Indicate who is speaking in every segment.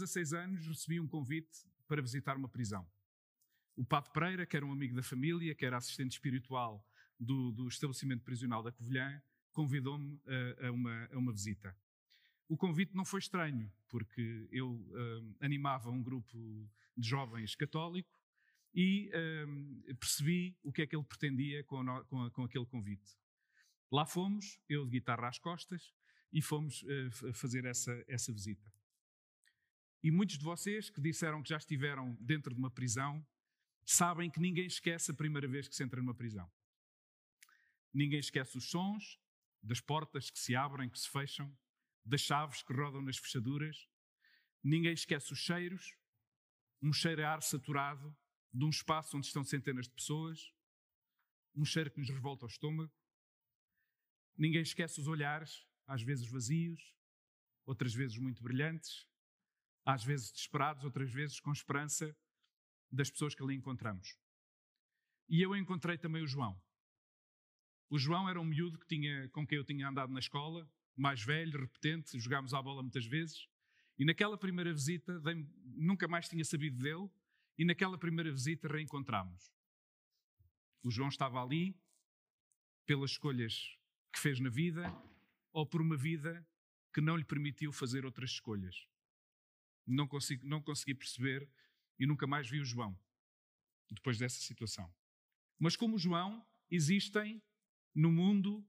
Speaker 1: 16 anos, recebi um convite para visitar uma prisão. O Pato Pereira, que era um amigo da família, que era assistente espiritual do, do estabelecimento prisional da Covilhã, convidou-me a, a, uma, a uma visita. O convite não foi estranho, porque eu um, animava um grupo de jovens católico e um, percebi o que é que ele pretendia com, a, com, a, com, aquele convite. Lá fomos, eu de guitarra às costas, e fomos uh, fazer essa, essa visita. E muitos de vocês que disseram que já estiveram dentro de uma prisão sabem que ninguém esquece a primeira vez que se entra numa prisão. Ninguém esquece os sons das portas que se abrem, que se fecham, das chaves que rodam nas fechaduras. Ninguém esquece os cheiros, um cheiro a ar saturado de um espaço onde estão centenas de pessoas, um cheiro que nos revolta o estômago. Ninguém esquece os olhares, às vezes vazios, outras vezes muito brilhantes às vezes desesperados, outras vezes com esperança das pessoas que ali encontramos. E eu encontrei também o João. O João era um miúdo que tinha, com quem eu tinha andado na escola, mais velho, repetente, jogámos à bola muitas vezes. E naquela primeira visita, nunca mais tinha sabido dele, e naquela primeira visita reencontramos. O João estava ali pelas escolhas que fez na vida ou por uma vida que não lhe permitiu fazer outras escolhas não, consigo, não consegui perceber e nunca mais vi o João depois dessa situação. Mas como João, existem no mundo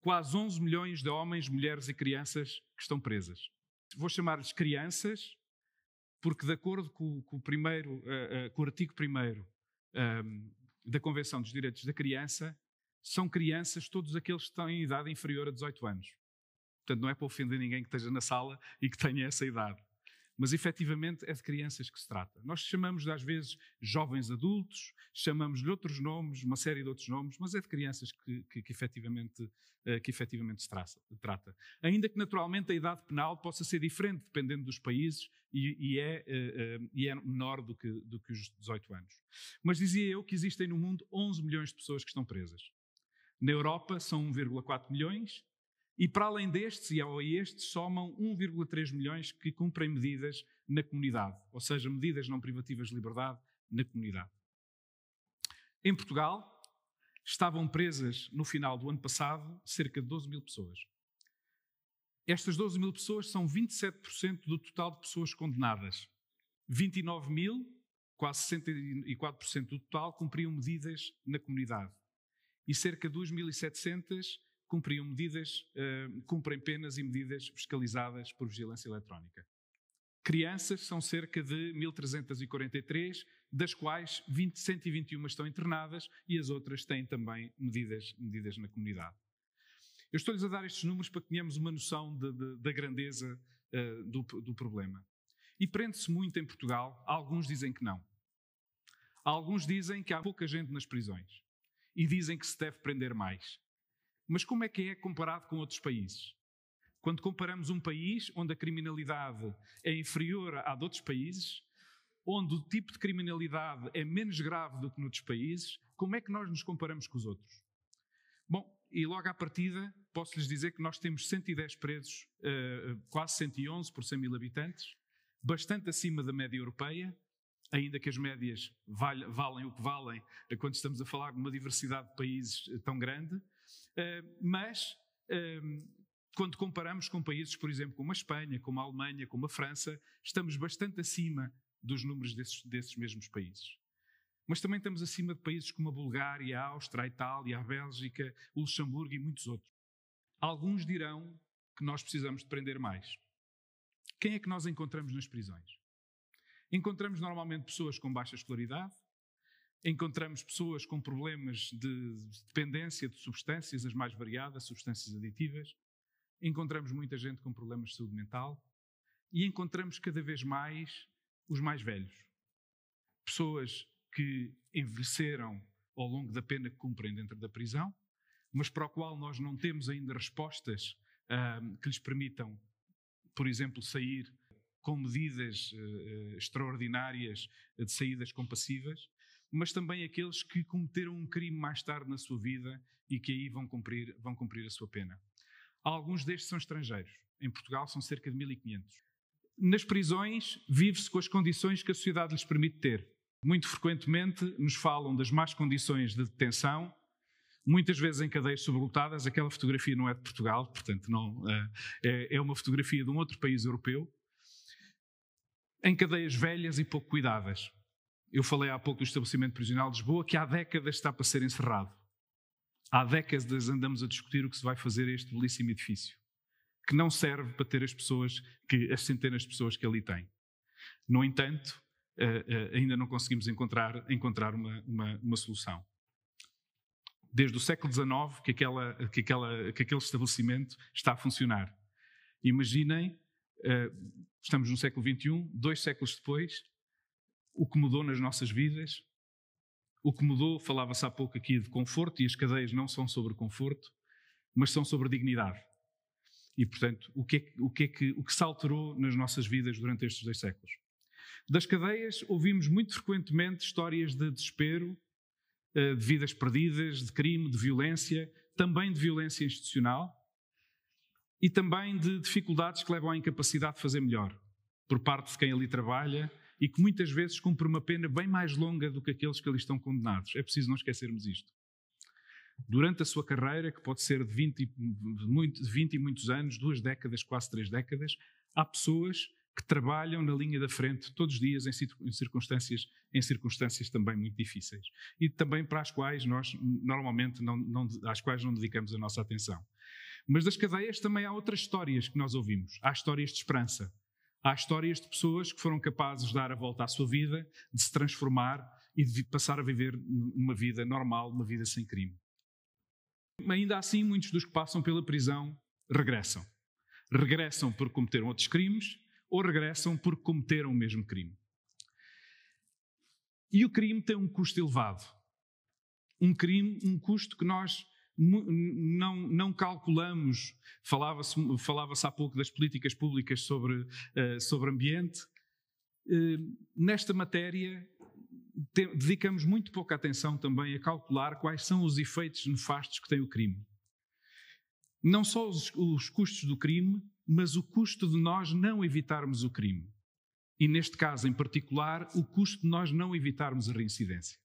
Speaker 1: quase 11 milhões de homens, mulheres e crianças que estão presas. Vou chamar-lhes crianças, porque de acordo com, com o, primeiro, uh, uh, com o artigo 1 ehm, da Convenção dos Direitos da Criança, são crianças todos aqueles que estão em idade inferior a 18 anos. Portanto, não é para ofender ninguém que esteja na sala e que tenha essa idade mas efetivamente é de crianças que se trata. Nós chamamos às vezes jovens adultos, chamamos-lhe outros nomes, uma série de outros nomes, mas é de crianças que, que, que efetivamente, eh, que efetivamente se traça, trata. Ainda que naturalmente a idade penal possa ser diferente dependendo dos países e, e, é, eh, eh, e é, menor do que, do que os 18 anos. Mas dizia eu que existem no mundo 11 milhões de pessoas que estão presas. Na Europa são 1,4 milhões, e para além destes e ao este, somam 1,3 milhões que cumprem medidas na comunidade, ou seja, medidas não privativas de liberdade na comunidade. Em Portugal, estavam presas no final do ano passado cerca de 12 mil pessoas. Estas 12 mil pessoas são 27% do total de pessoas condenadas. 29 mil, quase 64% do total, cumpriam medidas na comunidade. E cerca de 2.700 cumpriam medidas, eh, cumprem penas e medidas fiscalizadas por vigilância eletrónica. Crianças são cerca de 1.343, das quais 20, 121 estão internadas e as outras têm também medidas, medidas na comunidade. Eu estou-lhes a dar estes números para que tenhamos uma noção de, de, da grandeza uh, do, do problema. E prende-se muito em Portugal, alguns dizem que não. Alguns dizem que há pouca gente nas prisões e dizem que se deve prender mais. Mas como é que é comparado com outros países? Quando comparamos um país onde a criminalidade é inferior à de outros países, onde o tipo de criminalidade é menos grave do que noutros países, como é que nós nos comparamos com os outros? Bom, e logo à partida, posso-lhes dizer que nós temos 110 presos, eh, quase 111 por 100 mil habitantes, bastante acima da média europeia, ainda que as médias valem o que valem, eh, quando estamos a falar de uma diversidade de países eh, tão grande, eh, mas ehm, quando comparamos com países, por exemplo, como a Espanha, como a Alemanha, como a França, estamos bastante acima dos números desses, desses mesmos países. Mas também estamos acima de países como a Bulgária, a Áustria, a Itália, a Bélgica, o Luxemburgo e muitos outros. Alguns dirão que nós precisamos de prender mais. Quem é que nós encontramos nas prisões? Encontramos normalmente pessoas com baixa escolaridade, Encontramos pessoas com problemas de dependência de substâncias, as mais variadas, substâncias aditivas. Encontramos muita gente com problemas de saúde mental. E encontramos cada vez mais os mais velhos. Pessoas que envelheceram ao longo da pena que cumprem dentro da prisão, mas para o qual nós não temos ainda respostas ah, que lhes permitam, por exemplo, sair com medidas uh, extraordinárias de saídas compassivas, mas também aqueles que cometeram um crime mais tarde na sua vida e que aí vão cumprir, vão cumprir a sua pena. Alguns destes são estrangeiros. Em Portugal são cerca de 1.500. Nas prisões, vive-se com as condições que a sociedade lhes permite ter. Muito frequentemente nos falam das más condições de detenção, muitas vezes em cadeias sobrelotadas. Aquela fotografia não é de Portugal, portanto, não, eh, é, é uma fotografia de um outro país europeu. Em cadeias velhas e pouco cuidadas. Eu falei há pouco do estabelecimento prisional de Lisboa, que há décadas está para ser encerrado. Há décadas andamos a discutir o que se vai fazer a este belíssimo edifício, que não serve para ter as pessoas, que as centenas de pessoas que ali tem. No entanto, eh, eh, ainda não conseguimos encontrar, encontrar uma, uma, uma solução. Desde o século XIX que, aquela, que, aquela, que aquele estabelecimento está a funcionar. Imaginem, eh, estamos no século XXI, dois séculos depois, o que mudou nas nossas vidas. O que mudou, falava-se há pouco aqui de conforto, e as cadeias não são sobre conforto, mas são sobre dignidade. E, portanto, o que, é, o que, é que, o que se alterou nas nossas vidas durante estes dois séculos? Das cadeias, ouvimos muito frequentemente histórias de desespero, eh, de vidas perdidas, de crime, de violência, também de violência institucional e também de dificuldades que levam à incapacidade de fazer melhor por parte de quem ali trabalha, e que muitas vezes cumpre uma pena bem mais longa do que aqueles que ali estão condenados. É preciso não esquecermos isto. Durante a sua carreira, que pode ser de 20, muito, 20 e muitos anos, duas décadas, quase três décadas, há pessoas que trabalham na linha da frente todos os dias em circunstâncias, em circunstâncias também muito difíceis e também para as quais nós normalmente não, não, às quais não dedicamos a nossa atenção. Mas das cadeias também há outras histórias que nós ouvimos. Há histórias de esperança, Há histórias de pessoas que foram capazes de dar a volta à sua vida, de se transformar e de passar a viver uma vida normal, uma vida sem crime. Ainda assim, muitos dos que passam pela prisão regressam. Regressam porque cometeram outros crimes ou regressam porque cometeram o mesmo crime. E o crime tem um custo elevado. Um crime, um custo que nós não, não calculamos, falava-se falava há pouco das políticas públicas sobre, eh, sobre ambiente, eh, nesta matéria dedicamos muito pouca atenção também a calcular quais são os efeitos nefastos que tem o crime. Não só os, os custos do crime, mas o custo de nós não evitarmos o crime. E neste caso em particular, o custo de nós não evitarmos a reincidência.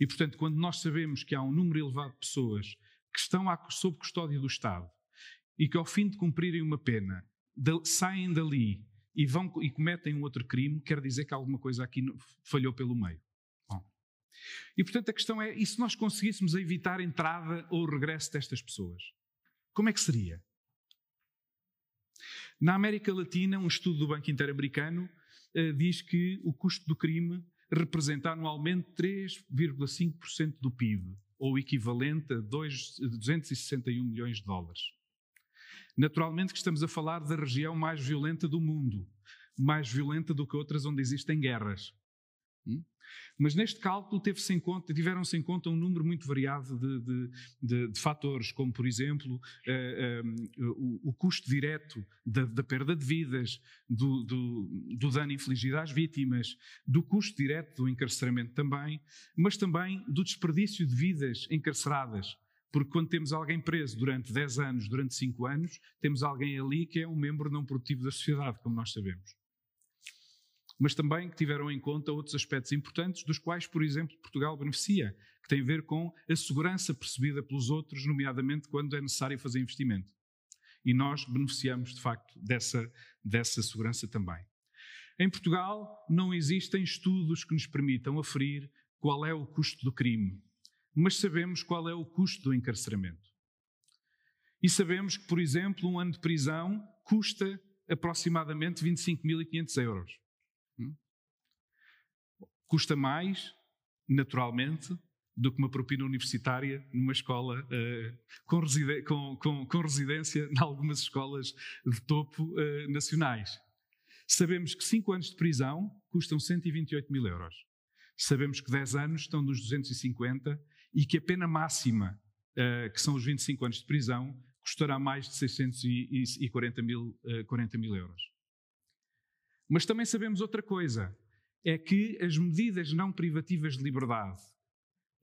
Speaker 1: E, portanto, quando nós sabemos que há um número elevado de pessoas que estão à, sob custódia do Estado e que, ao fim de cumprirem uma pena, saem dali e, vão, e cometem um outro crime, quer dizer que alguma coisa aqui falhou pelo meio. Bom. E, portanto, a questão é: e se nós conseguíssemos evitar a entrada ou o regresso destas pessoas? Como é que seria? Na América Latina, um estudo do Banco Interamericano eh, diz que o custo do crime representar anualmente 3,5% do PIB, ou equivalente a 261 milhões de dólares. Naturalmente que estamos a falar da região mais violenta do mundo, mais violenta do que outras onde existem guerras. Hum? Mas neste cálculo tiveram-se em conta um número muito variado de, de, de, de fatores, como, por exemplo, eh, eh, o, o, custo direto da, da perda de vidas, do, do, do, dano infligido às vítimas, do custo direto do encarceramento também, mas também do desperdício de vidas encarceradas. Porque quando temos alguém preso durante 10 anos, durante 5 anos, temos alguém ali que é um membro não produtivo da sociedade, como nós sabemos mas também que tiveram em conta outros aspectos importantes, dos quais, por exemplo, Portugal beneficia, que tem a ver com a segurança percebida pelos outros, nomeadamente quando é necessário fazer investimento. E nós beneficiamos, de facto, dessa, dessa segurança também. Em Portugal, não existem estudos que nos permitam aferir qual é o custo do crime, mas sabemos qual é o custo do encarceramento. E sabemos que, por exemplo, um ano de prisão custa aproximadamente 25.500 euros custa mais, naturalmente, do que uma propina universitária numa escola uh, com, com, com, com, residência em algumas escolas de topo uh, nacionais. Sabemos que 5 anos de prisão custam 128 mil euros. Sabemos que 10 anos estão nos 250 e que a pena máxima, uh, que são os 25 anos de prisão, custará mais de 640 mil, 40 mil euros. Mas também sabemos outra coisa é que as medidas não privativas de liberdade,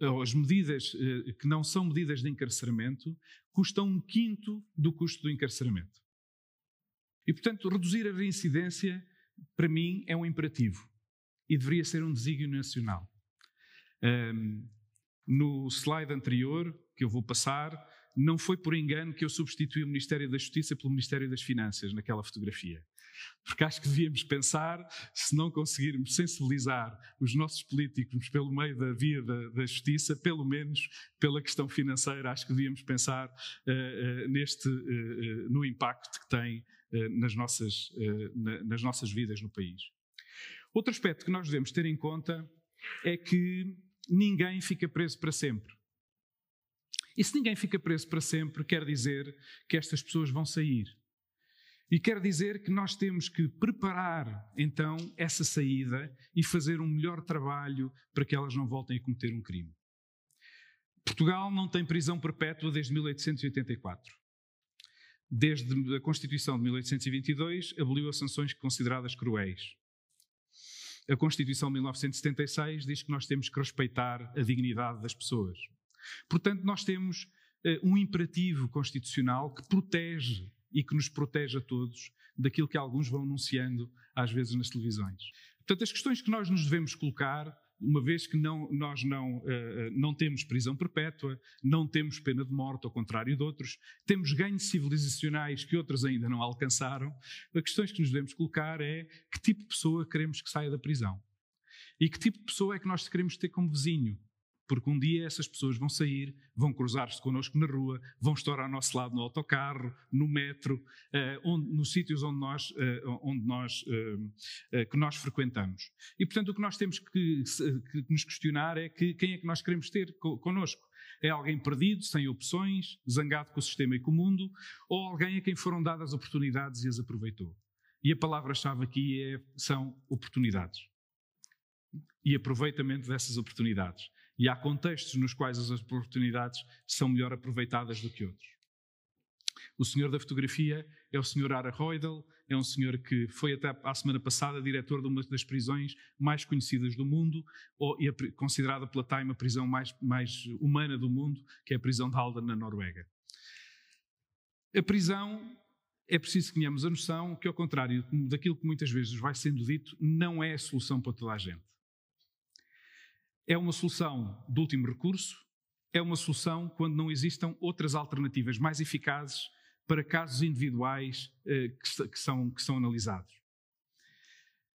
Speaker 1: ou as medidas eh, que não são medidas de encarceramento, custam um quinto do custo do encarceramento. E, portanto, reduzir a reincidência, para mim, é um imperativo e deveria ser um desígnio nacional. Um, no slide anterior, que eu vou passar, não foi por engano que eu substituí o Ministério da Justiça pelo Ministério das Finanças naquela fotografia. Porque acho que devíamos pensar, se não conseguirmos sensibilizar os nossos políticos pelo meio da via da, da justiça, pelo menos pela questão financeira, acho que devíamos pensar uh, uh, neste, uh, no impacto que tem nas, nossas, na, nas nossas vidas no país. Outro aspecto que nós devemos ter em conta é que ninguém fica preso para sempre. E se ninguém fica preso para sempre, quer dizer que estas pessoas vão sair. E quer dizer que nós temos que preparar então essa saída e fazer um melhor trabalho para que elas não voltem a cometer um crime. Portugal não tem prisão perpétua desde 1884. Desde a Constituição de 1822, aboliu as sanções consideradas cruéis. A Constituição de 1976 diz que nós temos que respeitar a dignidade das pessoas. Portanto, nós temos eh, um imperativo constitucional que protege e que nos protege a todos daquilo que alguns vão anunciando às vezes nas televisões. Portanto, as questões que nós nos devemos colocar, uma vez que não, nós não, eh, eh, não temos prisão perpétua, não temos pena de morte, ao contrário de outros, temos ganhos civilizacionais que outros ainda não alcançaram, as questões que nos devemos colocar é que tipo de pessoa queremos que saia da prisão? E que tipo de pessoa é que nós queremos ter como vizinho? porque um dia essas pessoas vão sair, vão cruzar-se connosco na rua, vão estar ao nosso lado no autocarro, no metro, eh, onde, nos sítios onde nós, eh, onde nós eh, que nós frequentamos. E, portanto, o que nós temos que, que nos questionar é que quem é que nós queremos ter co connosco. É alguém perdido, sem opções, zangado com o sistema e com o mundo, ou alguém a quem foram dadas oportunidades e as aproveitou? E a palavra-chave aqui é, são oportunidades. E aproveitamento dessas oportunidades. E há contextos nos quais as oportunidades são melhor aproveitadas do que outros. O senhor da fotografia é o senhor Ara Reudel, é um senhor que foi até à semana passada diretor de uma das prisões mais conhecidas do mundo ou, e é considerada pela Time a prisão mais, mais humana do mundo, que é a prisão de Halden, na Noruega. A prisão é preciso que tenhamos a noção que, ao contrário daquilo que muitas vezes vai sendo dito, não é a solução para toda a gente. É uma solução de último recurso, é uma solução quando não existam outras alternativas mais eficazes para casos individuais eh, que, que, são, que são analisados.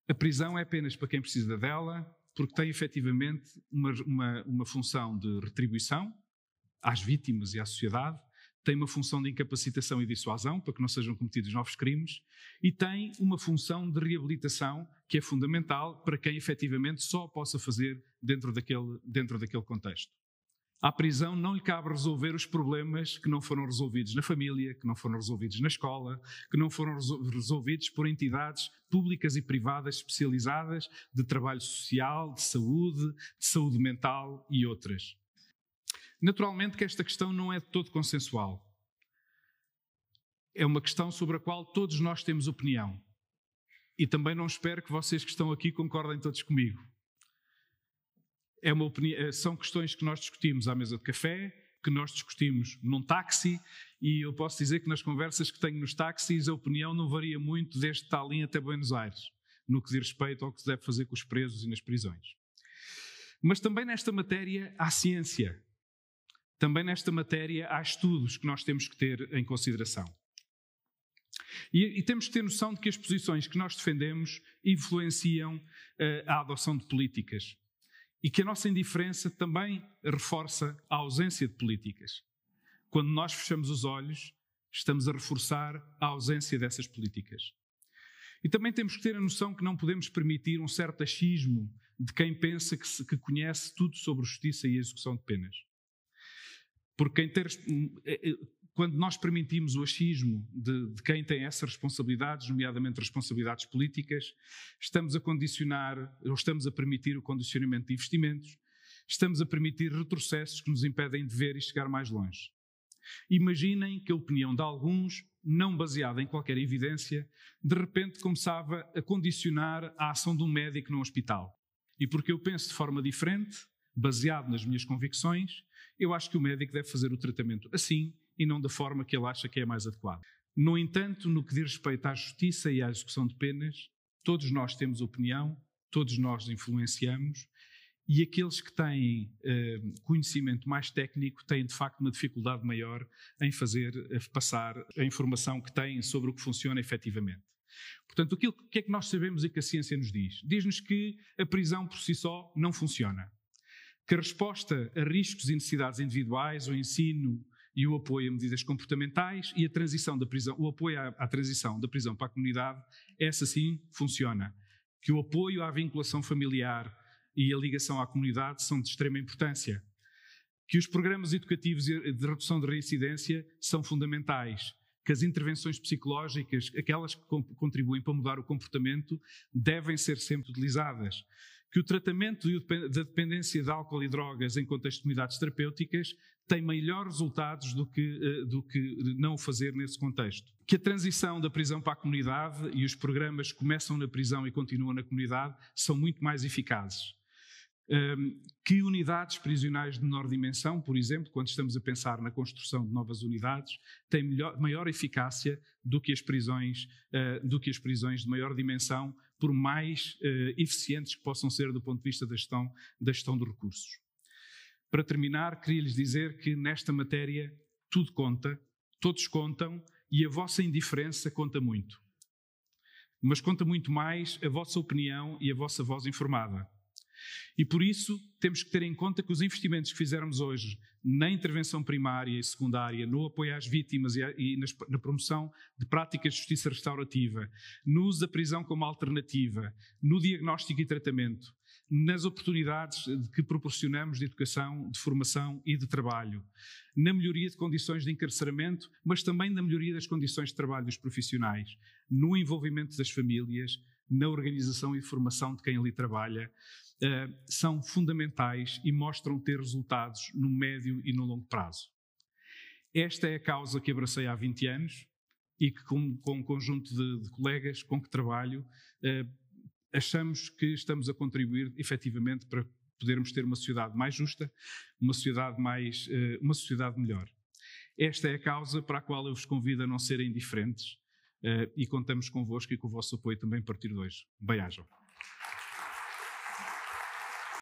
Speaker 1: A prisão é apenas para quem precisa dela, porque tem efetivamente uma, uma, uma função de retribuição às vítimas e à sociedade, tem uma função de incapacitação e dissuasão, para que não sejam cometidos novos crimes, e tem uma função de reabilitação que é fundamental para quem efetivamente só possa fazer dentro daquele, dentro daquele contexto. À prisão não lhe cabe resolver os problemas que não foram resolvidos na família, que não foram resolvidos na escola, que não foram resolvidos por entidades públicas e privadas especializadas de trabalho social, de saúde, de saúde mental e outras. Naturalmente que esta questão não é de todo consensual. É uma questão sobre a qual todos nós temos opinião. E também não espero que vocês que estão aqui concordem todos comigo. É uma eh, são questões que nós discutimos à mesa de café, que nós discutimos num táxi, e eu posso dizer que nas conversas que tenho nos táxis a opinião não varia muito desde Tallinn até Buenos Aires, no que diz respeito ao que se deve fazer com os presos e nas prisões. Mas também nesta matéria há ciência. Também nesta matéria há estudos que nós temos que ter em consideração. E, e temos que ter noção de que as posições que nós defendemos influenciam uh, a adoção de políticas e que a nossa indiferença também reforça a ausência de políticas. Quando nós fechamos os olhos, estamos a reforçar a ausência dessas políticas. E também temos que ter a noção que não podemos permitir um certo achismo de quem pensa que, se, que conhece tudo sobre justiça e execução de penas. Porque quem eh, eh, quando nós permitimos o achismo de, de, quem tem essas responsabilidades, nomeadamente responsabilidades políticas, estamos a condicionar, ou estamos a permitir o condicionamento de investimentos, estamos a permitir retrocessos que nos impedem de ver e chegar mais longe. Imaginem que a opinião de alguns, não baseada em qualquer evidência, de repente começava a condicionar a ação de um médico num hospital. E porque eu penso de forma diferente, baseado nas minhas convicções, eu acho que o médico deve fazer o tratamento assim e não da forma que ele acha que é mais adequada. No entanto, no que diz respeito à justiça e à execução de penas, todos nós temos opinião, todos nós influenciamos e aqueles que têm eh, conhecimento mais técnico têm de facto uma dificuldade maior em fazer eh, passar a informação que têm sobre o que funciona efetivamente. Portanto, aquilo que é que nós sabemos e que a ciência nos diz? Diz-nos que a prisão por si só não funciona que a resposta a riscos e necessidades individuais, o ensino e o apoio a medidas comportamentais e a transição da prisão, o apoio à, à transição da prisão para a comunidade, essa sim funciona. Que o apoio à vinculação familiar e a ligação à comunidade são de extrema importância. Que os programas educativos de redução de reincidência são fundamentais que as intervenções psicológicas, aquelas que contribuem para mudar o comportamento, devem ser sempre utilizadas que o tratamento da dependência de álcool e drogas em contexto de unidades terapêuticas tem melhores resultados do que, eh, do que não o fazer nesse contexto. Que a transição da prisão para a comunidade e os programas que começam na prisão e continuam na comunidade são muito mais eficazes. Hum, que unidades prisionais de menor dimensão, por exemplo, quando estamos a pensar na construção de novas unidades, têm melhor, maior eficácia do que, as prisões, eh, do que as prisões de maior dimensão, por mais eh, eficientes que possam ser do ponto de vista da gestão, da gestão de recursos. Para terminar, queria lhes dizer que nesta matéria tudo conta, todos contam e a vossa indiferença conta muito. Mas conta muito mais a vossa opinião e a vossa voz informada. E por isso temos que ter em conta que os investimentos que fizermos hoje na intervenção primária e secundária, no apoio às vítimas e na promoção de práticas de justiça restaurativa, no uso da prisão como alternativa, no diagnóstico e tratamento, nas oportunidades que proporcionamos de educação, de formação e de trabalho, na melhoria de condições de encarceramento, mas também na melhoria das condições de trabalho dos profissionais, no envolvimento das famílias, na organização e formação de quem ali trabalha, eh, são fundamentais e mostram ter resultados no médio e no longo prazo. Esta é a causa que abracei há 20 anos e que, com, com um conjunto de, de, colegas com que trabalho, eh, achamos que estamos a contribuir efetivamente para podermos ter uma sociedade mais justa, uma sociedade, mais, eh, uma sociedade melhor. Esta é a causa para a qual eu vos convido a não serem indiferentes, eh, e contamos convosco e com o vosso apoio também a partir de hoje. Bem-ajam.